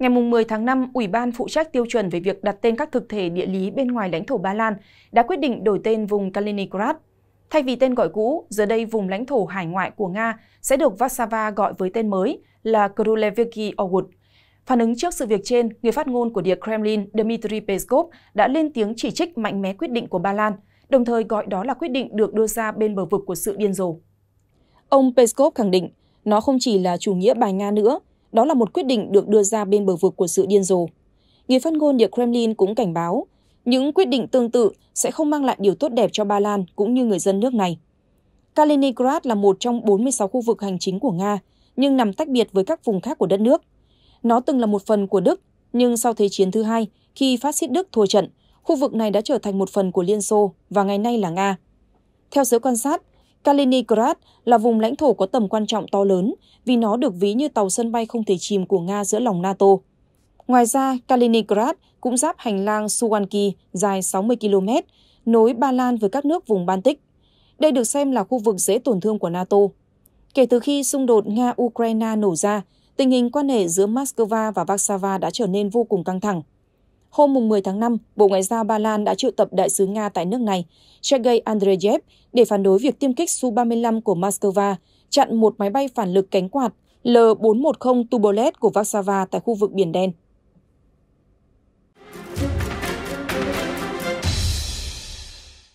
Ngày 10 tháng 5, Ủy ban phụ trách tiêu chuẩn về việc đặt tên các thực thể địa lý bên ngoài lãnh thổ Ba Lan đã quyết định đổi tên vùng Kaliningrad. Thay vì tên gọi cũ, giờ đây vùng lãnh thổ hải ngoại của Nga sẽ được Warsaw gọi với tên mới là Kruleviki Orwood. Phản ứng trước sự việc trên, người phát ngôn của Điện Kremlin Dmitry Peskov đã lên tiếng chỉ trích mạnh mẽ quyết định của Ba Lan, đồng thời gọi đó là quyết định được đưa ra bên bờ vực của sự điên rồ. Ông Peskov khẳng định, nó không chỉ là chủ nghĩa bài Nga nữa, đó là một quyết định được đưa ra bên bờ vực của sự điên rồ. Người phát ngôn Điện Kremlin cũng cảnh báo, những quyết định tương tự sẽ không mang lại điều tốt đẹp cho Ba Lan cũng như người dân nước này. Kaliningrad là một trong 46 khu vực hành chính của Nga, nhưng nằm tách biệt với các vùng khác của đất nước. Nó từng là một phần của Đức, nhưng sau Thế chiến thứ hai, khi phát xít Đức thua trận, khu vực này đã trở thành một phần của Liên Xô và ngày nay là Nga. Theo giới quan sát, kaliningrad là vùng lãnh thổ có tầm quan trọng to lớn vì nó được ví như tàu sân bay không thể chìm của nga giữa lòng nato ngoài ra kaliningrad cũng giáp hành lang suwalki dài 60 km nối ba lan với các nước vùng baltic đây được xem là khu vực dễ tổn thương của nato kể từ khi xung đột nga ukraine nổ ra tình hình quan hệ giữa moscow và warsaw đã trở nên vô cùng căng thẳng Hôm 10 tháng 5, Bộ Ngoại giao Ba Lan đã triệu tập đại sứ Nga tại nước này, Sergei Andreyev, để phản đối việc tiêm kích Su-35 của Moscow chặn một máy bay phản lực cánh quạt L-410 Tupolev của Warsaw tại khu vực Biển Đen.